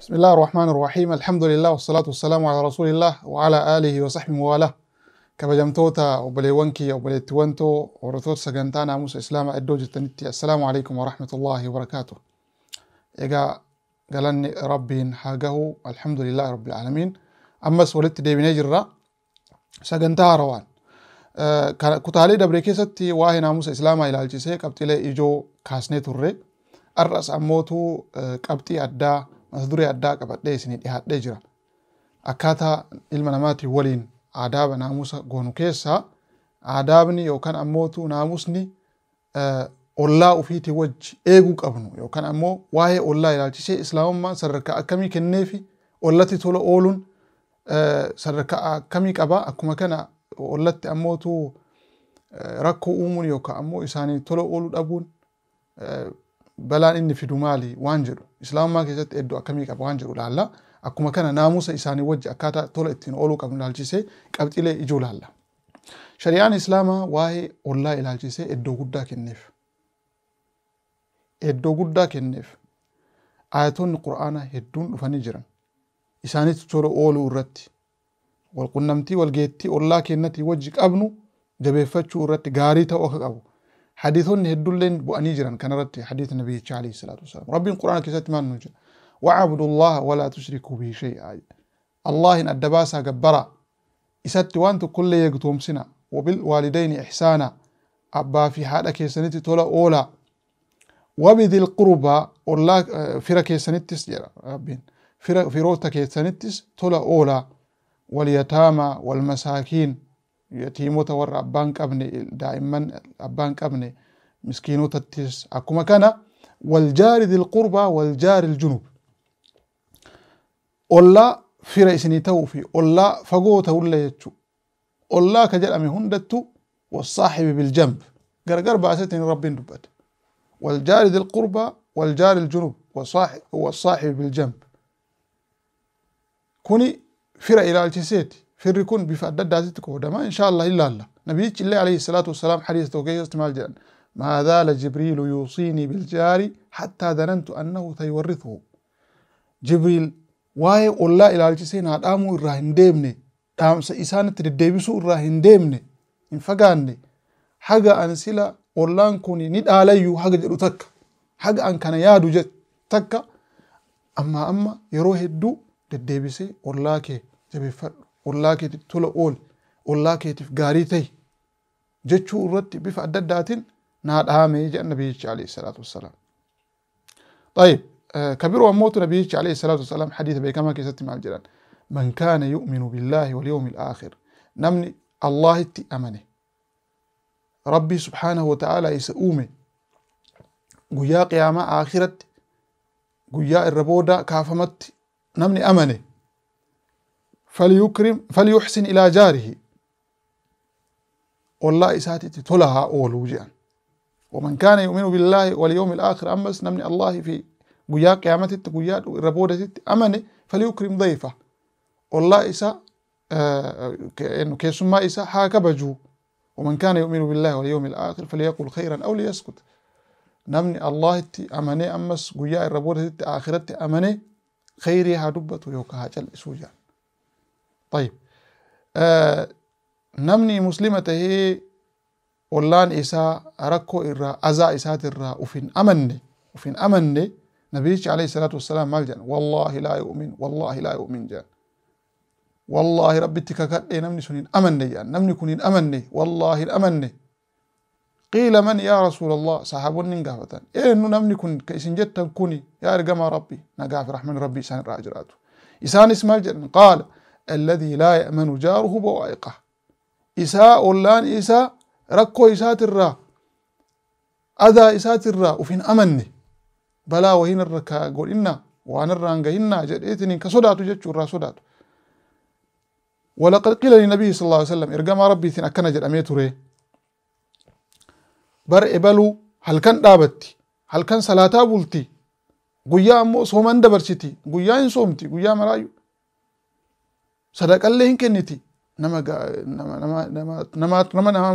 بسم الله الرحمن الرحيم الحمد لله والصلاة والسلام على رسول الله وعلى آله وصحبه كما جمتوتا وبلي كبجمتوتا وبلي وبليتوانتو ورثوت سجنتانا موسى إسلام أدو جتنتي السلام عليكم ورحمة الله وبركاته إيقا قالني ربي حاجه الحمد لله رب العالمين أما سولت دي بنجر سجنتها روان أه كتالي دبريكي ستي واهي ناموس إسلام إلى الجسي ilaalchisee qabxiilee ijoo kaasnee turre arras ammootu qabxii addaa duree addaa qabadhee isinii dhiyaadhee jira. Akkaataa ilma namaatiin waliin aadaaba naamusa goonu keessaa aadaabni yookaan ammootu naamusni ollaa ofiitii wajji eeguu qabnu yookaan ammoo waa'ee ollaa ilaalchisee islaamummaan sadarkaa akkamii kenneefi ollatti tola ooluun sadarka akkamii qabaa akkuma kana ollatti ammootu rakkoo uumuun yookaan ammoo isaanii tola ooluu dhabuun balaan inni fidu maali waan jedhu islaamaa keessatti iddoo akkamii qaba waan jedhu ilaalla akkuma kana naamusa isaanii wajji akkaataa tola ittiin ooluu qabnu ilaalchisee qabxilee ijuu ilaalla. Shari'aan islaamaa waa'ee ollaa ilaalchisee iddoo guddaa kenneef. Iddoo guddaa kenneef. Ayatoonni Qura'aanaa hedduun dhufanii jiran. Isaanitti tola ooluu irratti walqunnamtii walgeettii ollaa kennatii wajji qabnu jabeeffachuu irratti gaarii ta'uu akka qabu حديثون هدولين بأني جران كان رتي حديث النبي عليه الصلاة والسلام ربي القرآن كيسات ما نجر وعبد الله ولا تشركوا به شيئا الله إن الدباسة قبرا إسات وانت كل يقتوم سنا وبالوالدين إحسانا أبا في هذا كيسنت تولا أولا وبذي القربى ولا فرا كيسانتس جرا ربين فرا فيروتا كيسانتس تولا أولا واليتامى والمساكين يتيم وتورع بنك أبني دائما بنك أبني مسكين وتتيس أكو مكانا والجار ذي القربى والجار الجنوب ولا في رئيسني توفي ولا فقوت ولا يتشو ولا كجل أمي هندتو والصاحب بالجنب قرقر بأستين ربي نبت والجار ذي القربى والجار الجنوب والصاحب, هو الصاحب بالجنب كوني في رأي لالتي firri kun bifa adda addaatitti qoodama insha allah ilaalla nabiyyichi illee alayhi salaatu wassalaam hadiisa tokko keessatti maal jedhan maa zaala jibriilu yuusiinii biljaari hattaa danantu annahu sayuwarrithu jibriil waa'ee ollaa ilaalchisee naa dhaamuu irraa hin deemne dhaamsa isaanitti deddeebisuu irraa hin deemne hin fagaanne haga an sila ollaan kun ni dhaalayyuu haga jedhu takka haga an kana yaadu takka amma amma yeroo hedduu deddeebisee ollaa kee jabeeffadhu ollaa keetiif tola ool ollaa keetiif gaarii ta'i jechuu irratti bifa adda addaatiin naa dhaame jedhan nabiyyicha alayhi salaatu wassalaam. طيب كبير وموت نبيك عليه الصلاة والسلام حديث بيكما كيست مع الجيران من كان يؤمن بالله واليوم الآخر نمني الله أمنه ربي سبحانه وتعالى يسأومي قيا قيامة آخرت قيا الربودة كافمت نمني أمنه فليكرم فليحسن إلى جاره والله إساتي تلها أول ومن كان يؤمن بالله واليوم الآخر أمس نمني الله في قيا قيامتي قيا ربودتي أمني فليكرم ضيفه والله إسا آه إنه كيسما إسا بجو ومن كان يؤمن بالله واليوم الآخر فليقل خيرا أو ليسكت نمني الله تي أمني أمس قيا ربودتي آخرتي أمني خيري هدبت ويوكا هاجل سوجان طيب آه نمني مسلمة هي ولان إساء أركو إرى أزا إساة إرى وفين أمني وفين أمني نبيش عليه الصلاة والسلام مال جان والله لا يؤمن والله لا يؤمن جان والله رب اتككت إيه نمني سنين أمني جان نمني كنين أمني والله الأمني قيل من يا رسول الله صاحب النقافة إيه إنه نمني كن كيسن كوني يا رقم ربي نقاف رحمن ربي سان راجراته إسان اسمال جان قال الذي لا يأمن جاره بوائقه إساء أولان إساء ركو إساء الرا أذى إساء الرا وفين أمني بلا وهين الركا قول إنا وأنا الرانقهن جدئتني كصدات جدش الرا صدات ولقد قيل للنبي صلى الله عليه وسلم إرقام ربي ثين أكنا جد أميتوري bar ebaluu halkan dhaabatti halkan salaataa bulti guyyaa ammoo soman dabarsiti guyyaa hin soomti guyyaa maraayu sadaqallee hin kenniti nama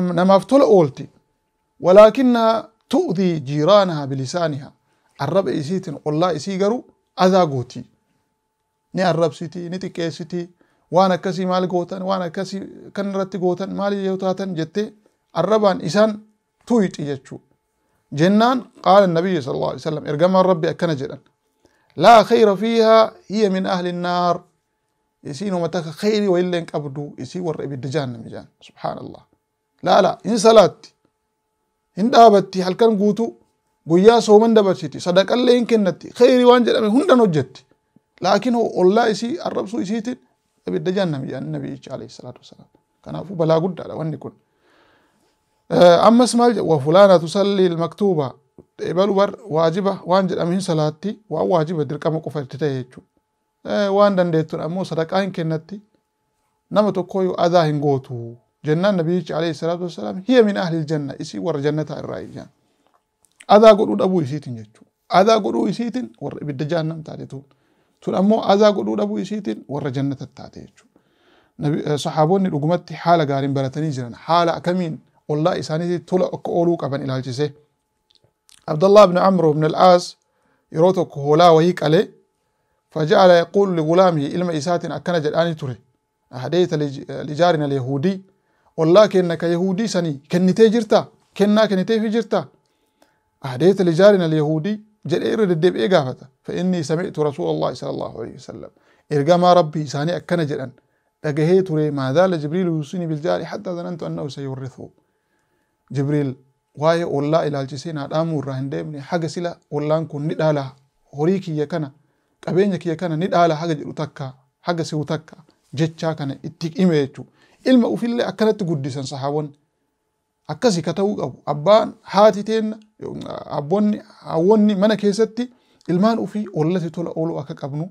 namaaf tola oolti walaakinna tu'dii jiiraanaha bilisaaniha arraba isiitiin ollaa isii garuu adaa gooti ni arrabsiti ni xiqqeessiti waan akkasii maal gootan waan akkasii kan irratti gootan maali yoo taatan jettee arrabaan isaan tuyixi jechuu jennaan qaala nabiyyu sal alla alai wasalam ergamaan rabbi akkana jedhan laa khayra fiihaa hiya min ahli innaar يسي نومتك خيري وإلا إنك أبدو يسي ورئي بالدجان مجان سبحان الله لا لا إن صلاتي إن دابتي هل كان قوتو قويا سومن دابتشتي صدق الله إن كنتي خيري وانجل أمي هندن وجدتي لكن هو الله يسي الرب سو يسيتن أبي الدجان مجان النبي عليه الصلاة والسلام كان أفو بلا قد على واني كن آه، أما اسم وفلانة تصلي المكتوبة إبل ور واجبة وانجل أمي صلاتي وواجبة دركامك وفتتتي waan dandeettudha ammoo sadaqaa hin kennatti nama tokkooyyuu adaa hin gootu jennaan nabiyyichi alayhi salaatu wassalaam hiya min ahli janna isii warra jannataa irraa jaan adaa godhuu dhabuu isiitiin jechuudha adaa godhuu isiitiin warra ibidda jaannam taate tun tun ammoo adaa godhuu dhabuu isiitiin warra jannata taate jechuudha saxaaboonni dhugumatti haala gaariin baratanii jiran haala akkamiin ollaa isaaniitii tola akka ooluu qaban ilaalchisee Abdullah ibn Amr ibn al-As yeroo tokko hoolaa wayii qalee فجعل يقول لغلامه إلما إسات أكنا جداني تري أهديت لجارنا اليهودي والله كأنك يهودي سني كنتي جرتا كنا كنتي في جرتا أهديت لجارنا اليهودي جدير الدب إيقافة فإني سمعت رسول الله صلى الله عليه وسلم ما ربي ساني أكنا جدان لقهي لي ما زال جبريل يوصيني بالجار حتى ظننت أنه سيورثه جبريل واي والله إلى الجسين هذا أمور رهن ديبني حق سلا والله نكون ندالها هوريكي يا qabeenya kiyya kana ni dhaala haga jedhu takka haga si'u takka jechaa kana itti hime jechuudha. Ilma ofillee akkanatti guddisan sahaawwan akkasii ka ta'uu qabu. Abbaan haati teenna abboonni hawwonni mana keessatti ilmaan ofii ollatti tola ooluu akka qabnu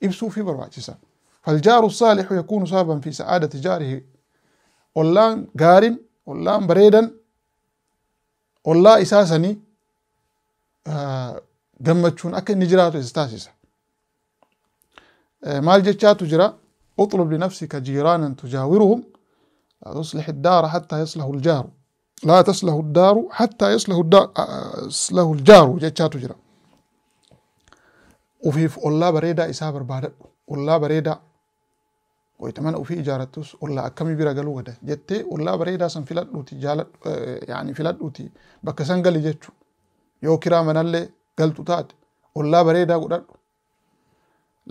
ibsuu fi barbaachisa. Faljaaru saalixu yakuunu saaban fi sa'aadati jaarihi. Ollaan gaarin, ollaan bareedan, ollaa isaa sanii gammachuun akka inni jiraatu isa taasisa. آه، ما الجتشا تجرى اطلب لنفسك جيرانا تجاورهم لا تصلح الدار حتى يصلح الجار لا تصلح الدار حتى يصلح الدار آه، يصلح الجار جتشا تجرى وفي والله بريدة إسابر بعد والله بريدة ويتمنى في إجارتوس والله أكمي بيرا قالوا وده جتة والله بريدة سن فلاد أوتي جالت آه، يعني فلاد أوتي بكسان قال جتشو يو كرا من اللي قلتو تات والله بريدة قلت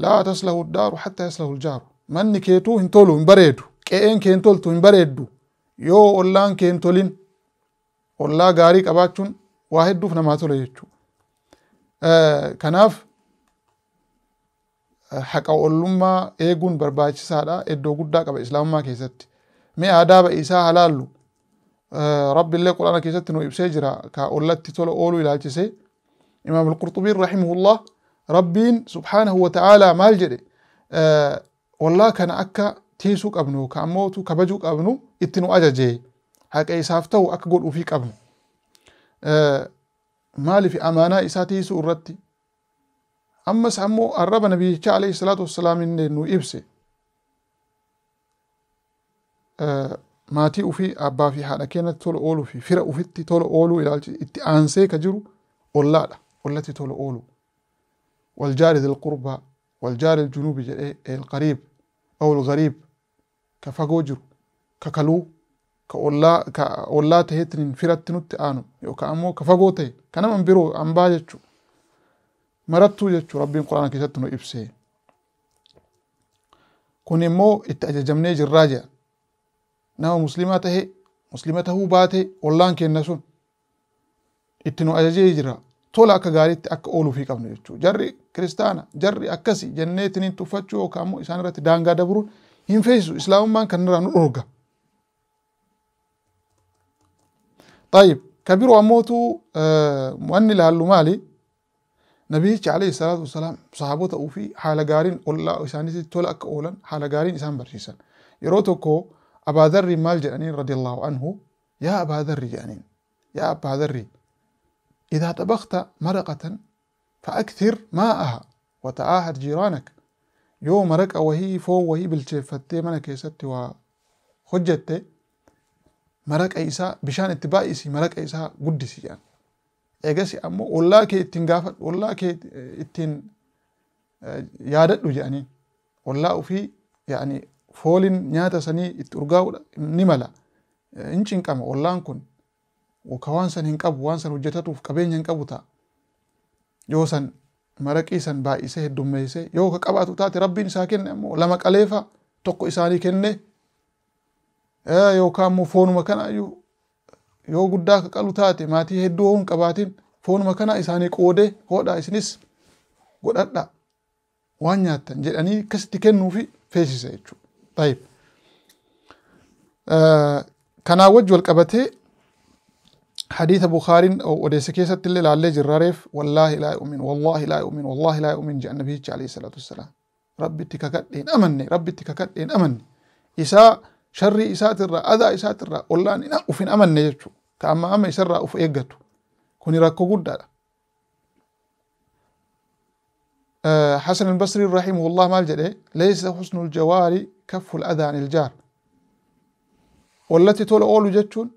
laa taslahu ddaaru hattaa yaslahu ljaaru manni keetuu hin tolu hin bareedu qe'een keen toltu hin bareeddu yoo ollaan keen tolin ollaa gaarii qabaachuun waa hedduuf namaa tola jechuu kanaaf haqa ollummaa eeguun barbaachisaadha iddoo guddaa qaba islaamummaa keessatti mee adaaba isaa halaallu rabbiillee quraana keessatti nu ibsee jira ka ollatti tola ooluu ilaalchisee imaam alqurxubiin rahimahullah rabbiin subhaanahu wata'aalaa maal jedhe wallaa kana akka tiisuu qabnu ka ammootu kabajuu qabnu itti nu ajajee haqa isaaf ta'u akka godhuufii qabnu maaliif amaanaa isaa tiisuu irratti ammas ammoo arraba nabiyyicha alayhi salaatu wassalaam inni nu ibse maatii ufii abbaa fi haadha keenyatti tola ooluu fi fira ufitti tola ooluu ilaalchi itti aansee ka jiru ollaadha ollatti tola ooluu والجار ذي القربى والجار الجنوب إيه، القريب أو الغريب كفاجوجر ككلو كأولا كأولا تهتن فرت نت آنو يو كأمو كفاجوته كنا من برو أم باجتش مرتو جتش ربي القرآن كشتنو إبسه كوني مو اتأججمني جراجة نو مسلمات هي مسلمات هو باته أولان كي النسون اتنو أججي جراجة tola akka gaariitti akka ooluu fi qabnu jechuudha. Jarri kiristaana jarri akkasii jennee ittiin tuffachuu yookaan immoo isaan irratti daangaa dabruun hin feesu islaamummaan kan irraa nu dhorga. طيب كبير أموتو آه وأني لعلو مالي نبيك عليه الصلاة والسلام صحابته وفي حالة قارين أولا إسانيتي تولا أك أولا حالة قارين إسان برشيسان يروتوكو أبا ذر مال جأنين رضي الله عنه يا أبا ذر جأنين يا أبا ذر إذا طبخت مرقة فأكثر ماءها وتعاهد جيرانك يوم مرقة وهي فو وهي بالشيف فتي منا و وخجت مرق إيسا بشان اتباع إيسا مرق إيسا قدسي يعني إيقاسي أمو ولا كي اتنقافت ولا كي اتن آه، يادت يعني ولا في يعني فولن نياتا سني اتورقاو نملا انشين كام ولا نكون ka waan san hin qabu waan san hojjetatuuf qabeenya hin qabu ta'a yoo san maraqii san baay'isee heddummeessee yoo ka qabaatu taate rabbiin isaa kenne ammoo lama qaleefa tokko isaanii kenne yookaan ammoo foonuma kana iyyuu yoo guddaa ka qalu taate maatii hedduu ho'uun qabaatiin foonuma kana isaanii qoodee hoodhaa isinis godhadha waan nyaattan jedhanii akkasitti kennuufi feesisa jechuudha. Kanaa wajji wal qabatee حديث بخاري وديس كيسة اللي لعلي جراريف والله لا يؤمن والله لا يؤمن والله لا يؤمن جاء النبي عليه الصلاة والسلام ربي تككت إن أمني ربي تككت إن أمني إساء شر إساءة الرا أذى إساءة الرا والله أنا أفن أمني جتشو تعمى أما إساء الرا أفن إيقتو كوني راكو قد أه حسن البصري الرحيم والله ما جده ليس حسن الجوار كف الأذى عن الجار والتي تقول أولو جتشون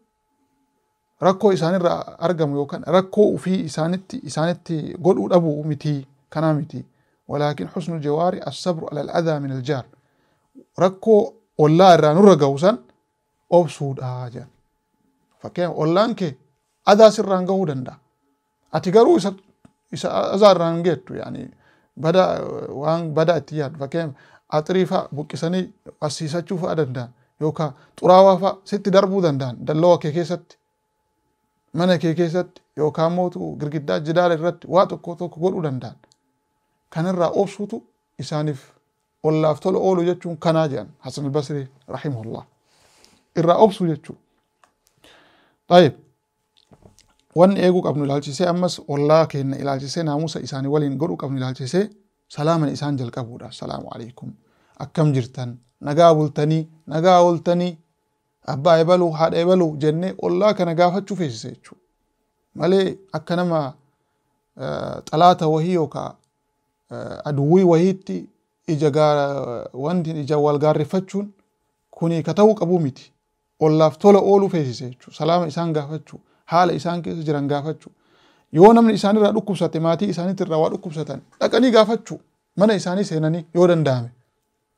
rakkoo isaanirra argamu yookaan rakkoo ufii isaanitti isaanitti godhuu dhabu mitii kanaa miti walaakin xusnu jawaari assabru ala aladaa min aljaar rakkoo ollaa irraa nurra gahu san obsuudha jedhan fakkeenyaaf ollaan kee adaa sirraan gahuu danda'a ati garuu isa isa adaa irraan geettu yaani bada waan bada itti yaadu fakkeenyaaf axrii fa'a buqqisanii barsiisachuu fa'a danda'an yookaan xuraawaa fa'a sitti darbuu danda'an dalloo kee keessatti mana kee keessatti yookaan mootu jidaa jidaara irratti waa tokko tokko godhuu danda'an. Kanirraa obsuutu isaaniif ollaaf tol oolu jechuun kanaa jedhan Hassan al-Basri rahimahullah. Irraa obsuu jechuudha. Taayib. Wanni eeguu qabnu ilaalchisee ammas ollaa keenya ilaalchisee naamusa isaanii waliin godhuu qabnu ilaalchisee salaaman isaan jalqabuudha. Salaamu alaikum. Akkam jirtan? Nagaa bultanii? Nagaa ooltanii? abbaa ebalu haadha ebalu jennee ollaa kana gaafachuu feesisa jechuudha. Malee akka nama xalaata wahii yookaan aduwwii wahiitti ija wanti ija wal gaarreffachuun kuni ka ta'uu qabu miti. Ollaaf tola ooluu feesisa jechuudha. Salaama isaan gaafachuu haala isaan keessa jiran gaafachuu. Yoo namni isaanirraa dhukkubsate maatii isaaniitirraa waa dhukkubsatan dhaqanii gaafachuu mana isaanii seenanii yoo danda'ame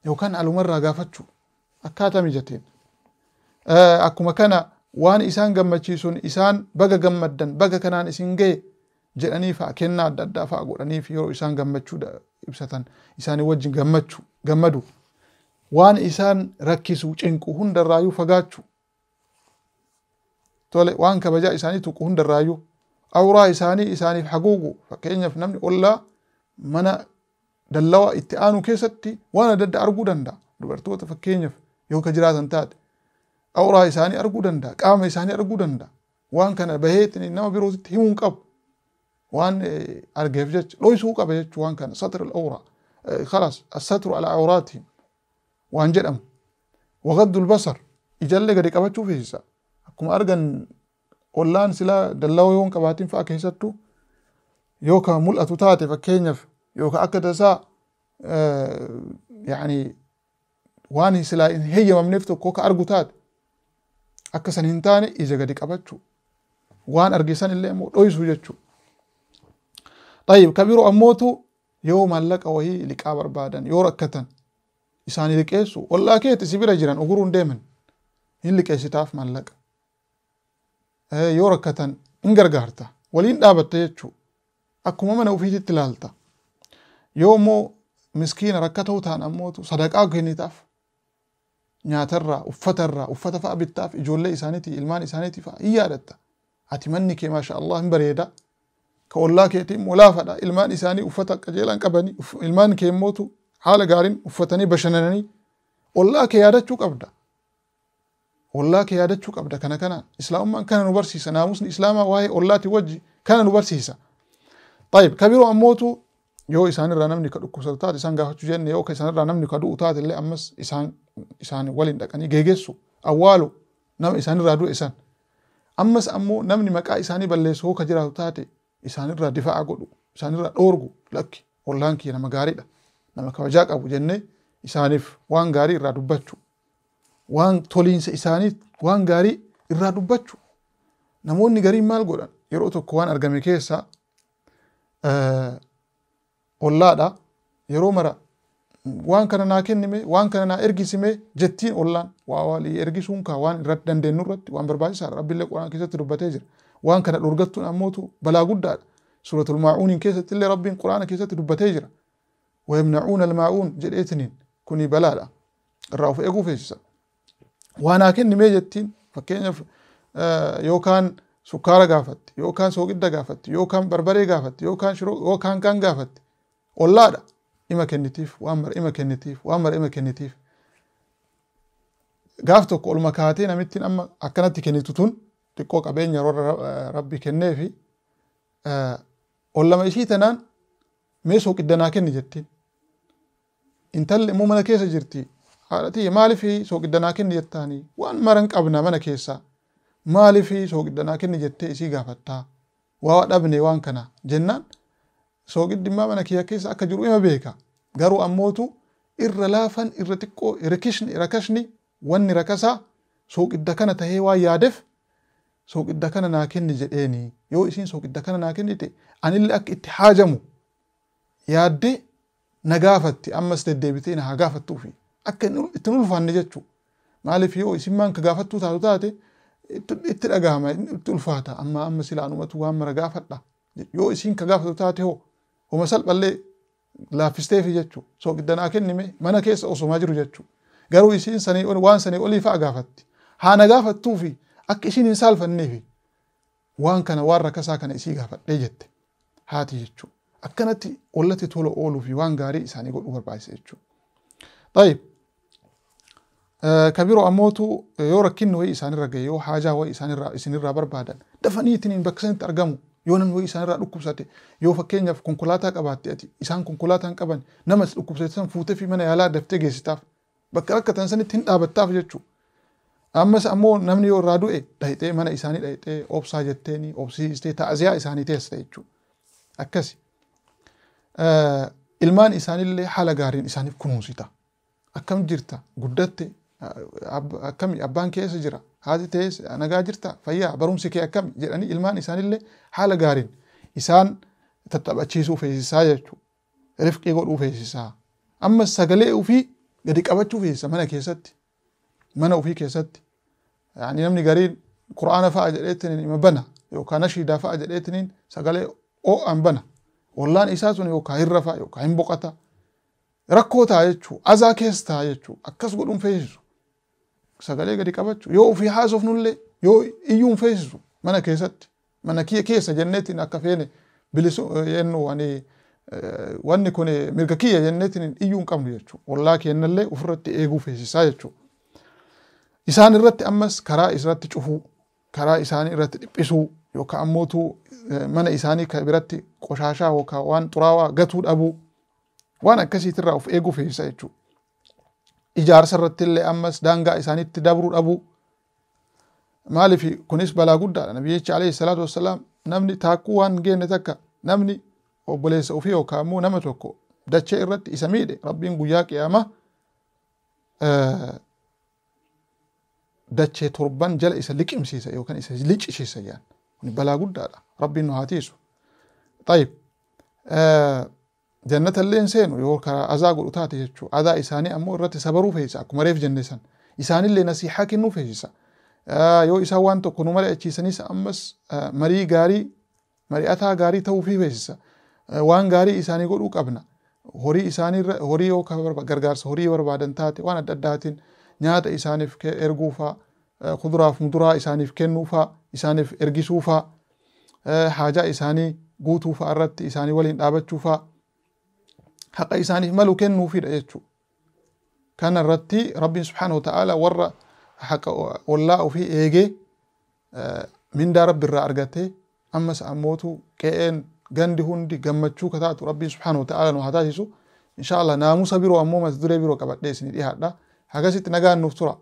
yookaan alumarraa gaafachuu akkaataa mijateen. akkuma kana waan isaan gammachiisuun isaan baga gammaddan baga kanaan isin ga'e jedhanii fa'a kennaa adda addaa fa'a godhaniif yeroo isaan gammachuu ibsatan isaanii wajjin gammachuu gammadu waan isaan rakkisu cinqu hundarraayuu fagaachuu tole waan kabajaa isaanii tuqu hundarraayuu awraa isaanii isaaniif haguugu fakkeenyaaf namni ollaa mana dallawaa itti aanu keessatti waan adda adda arguu danda'a dubartoota fakkeenyaaf yoo ka jiraatan taate أورا إساني أرقو دندا قام إساني أرقو دندا وان كان بهيتني نما بروز تيمون كاب وان أرقفجج لو يسوكا بهيتش وان كان سطر الأورا خلاص السطر على عوراتهم وان جلم وغد البصر إجل لغري كبه تشوفه إسا أكما أرقن أولان سلا دلو يون كباتين فاكه ستو يوكا ملأتو تاتي فكينف يوكا أكد سا يعني وان سلا هي ممنفتو كوكا أرقو akka isaan hin taane ija gadi qabachuu waan argisan illee immoo dhoysuu jechuu طيب كبيرو أموتو يوم لك وهي لقاء بربادن يو ركتن إساني لكيسو والله كيت سبيرا جيران أقرون ديمن إن لكيسي تاف من لك ايه يو ركتن إن غرغارتا ولين دابت يجو أكو ممن وفيت التلالتا يومو مسكين ركته تان أموتو صدقاء كيني تاف nyaatarraa uffatarraa uffata fa'a bittaaf ijoollee isaaniiti ilmaan isaaniiti fa'a hin yaadatta ati manni kee maasha Allah hin bareeda ka ollaa keetiin molaafadha ilmaan isaanii uffata qajeelan qabanii ilmaan kee immootu haala gaariin uffatanii bashannananii ollaa kee yaadachuu qabda ollaa kee yaadachuu qabda kana kanaan islaamummaan kana nu barsiisa naamusni islaamaa waa'ee ollaati wajji kana nu barsiisa طيب كبير أموتو yoo isaanirraa namni ka dhukkubsatu taate isaan gaafachuu jenne yoo isaanirraa namni ka du'u taate illee ammas isaan isaan waliin dhaqanii geegessu awwaalu nama isaanirraa du'e san ammas ammoo namni maqaa isaanii balleessu hoo ka jiraatu taate isaanirraa difaa'a godhu isaanirraa dhoorgu lakki ollaan nama nama gaariidha nama kabajaa qabu jenne isaaniif waan gaarii irraa dubbachuu waan toliinsa isaanii waan gaarii irraa dubbachuu namoonni gariin maal godhan yeroo tokko waan argame keessaa ollaadha yeroo mara waan kana naa kennime waan kana naa ergisime jettiin ollaan waa walii ergisuun kaa waan irratti dandeenyu irratti waan barbaachisaadha rabbiillee quraan keessatti dubbatee jira waan kana dhorgattuun ammootu balaa guddaadha suuratul maa'uuniin keessatti illee rabbiin quraana keessatti dubbatee jira wayamnacuuna almaa'uun jedheetiniin kuni balaadha irraa of eeguu feesisa waa naa kennime jettiin fakkeenyaaf yookaan sukkaara gaafatti yookaan soogidda gaafatti yookaan barbaree gaafatti yookaan shiroo yookaan kaan gaafatti Wallaadha. Ima kennitiif waan bara ima kennitiif waan bara ima kennitiif. Gaaf tokko olma kaatee namittiin amma akkanatti kennitu tun xiqqoo qabeenya warra rabbi kennee fi ollama ishii tanaan mee sooqiddanaa kenni jettiin. Intalli immoo mana keessa jirti. Haadhatii maalifi sooqiddanaa kenni jettaanii waan maran qabna mana keessaa. Maalifi sooqiddanaa kenni jettee isii gaafattaa. Waa dhabne waan kana jennaan. soogiddi mana kiyya keessa akka jiru ima beeka garuu ammootu irra laafan irra xiqqoo rakishni rakashni wanni rakasaa sooqidda kana tahee waan yaadeef sooqidda kana naa kenni jedheeni yoo isiin sooqidda kana naa kennite anillee akka itti haajamu yaadde na gaafatti amma deddeebitee na haa gaafattuufi akka ittiin ulfaanne jechuu maaliif yoo isin maan ka gaafattuu taatu taate itti dhagahama itti ulfaata amma amma silaanumatu waan mara gaafadha yoo isiin ka gaafattu taate hoo Uma ballee laaffisteefi jechuun soogiddanaa kennime mana keessa osomaa jiru jechuun garuu isiin sanii oli waan sanii olii fa'a gaafatti haana gaafattuu fi akka ishiin hin saalfanneefi waan kana waan rakkasaa kana isii gaafadhee jette haati jechuun akkanatti ollatti tola ooluu fi waan gaarii isaanii godhuu barbaachisa jechuudha. Taayib kabiroo ammootu yoo rakkinni wayii isaanirra gahe yoo haajaa wayii isaanirraa isinirraa barbaadan dafanii ittiin hin bakkisanitti argamu yoo namni isaan irraa dhukkubsate yoo fakkeenyaaf konkolaataa qabaatte ati isaan konkolaataan qaban nama dhukkubsate san fuutee fi mana yaalaa daftee geessitaaf bakka akka tan sanitti hin dhaabattaaf jechuudha. Ammas ammoo namni yoo irraa du'e dhahitee mana isaanii dhahitee oobsaa jetteeni oobsiistee ta'aziyaa isaanii teessa jechuudha. Akkasi. Ilmaan isaaniillee haala gaariin isaaniif kunuunsita. Akkam jirta guddatte akkami abbaan keessa jira هذه تيس أنا قاجرتا فيا برمسك أكم جراني إلمان إسان اللي حالة قارين إسان تتبع تشيسو في إسا يجو رفق يقولوا في إسا أما السقلئ في قد يقبتوا في إسا منا كيستي منا وفي كيستي يعني نمني قارين قرآن فأجد إيتنين إما بنا يوكا نشيدا فأجد إيتنين سقلئ أو أم بنا والله إساسون يوكا هرفا يوكا هنبقتا rakkoo ta'a jechuu azaa keessa ta'a jechuu akkas godhuun feesisu sagalee gadi qabachuu yoo ofii haasuuf nullee yoo iyyuun feesisu mana keessatti mana kiyya keessa jenneetiin akka feene bilisu eh, yoo ani eh, wanni kun mirga kiyya qabnu jechuudha. Wallaa ofirratti eeguu jechuudha. Isaan irratti ammas karaa irratti cufuu karaa isaanii irratti dhiphisuu yookaan eh, mana isaanii biratti qoshaashaa yookaan waan xuraawaa gatuu dhabuu waan akkasiitirraa of eeguu feesisaa jechuudha. ijaarsa irratti illee ammas daangaa isaanitti dabruu dhabu Maalif kunis balaa guddaadha nabiyyichi alayhi salaatu wassalaam namni taakkuu waan geenne takka namni obboleessa ofii yookaan immoo nama tokko dachee irratti isa miidhe rabbiin guyyaa qiyaamaa dachee torban jala isa liqimsiisa yookaan isa liqisiisa jaan balaa guddaadha rabbiin nu haa tiisu. jannata illee seenu yoo karaa azaa godhu taate jechuudha. Azaa isaanii ammoo irratti sabaruu feesa. akkuma reef jenne san. Isaanillee nasiihaa kennuu feesisa. Yoo isaan waan tokko nu mari'achiisanis ammas marii gaarii mari'ataa gaarii ta'uufii feesisa. Waan gaarii isaanii godhuu qabna. Horii isaaniirra horii yoo gargaarsa horii barbaadan taate waan adda addaatiin nyaata isaaniif erguufaa kuduraaf muduraa isaaniif kennuufaa isaaniif ergisuufaa haajaa isaanii guutuufaa irratti isaanii waliin dhaabachuufaa. حق إنسان ملو كان نوفير أجتو كان الرتي ربي سبحانه وتعالى ور حق والله في إيجي آه، من دار رب الرعرقتي أمس أموتو كأن غندي هندي غمتشو كتاتو ربي سبحانه وتعالى نوحاتيسو إن شاء الله نامو سبيرو أمو مزدوري بيرو كبات ديسن إيها دا حقا ست نغان نفترا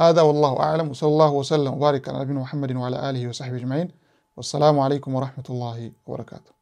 هذا والله أعلم وصلى الله وسلم وبارك على نبينا محمد وعلى آله وصحبه أجمعين والسلام عليكم ورحمة الله وبركاته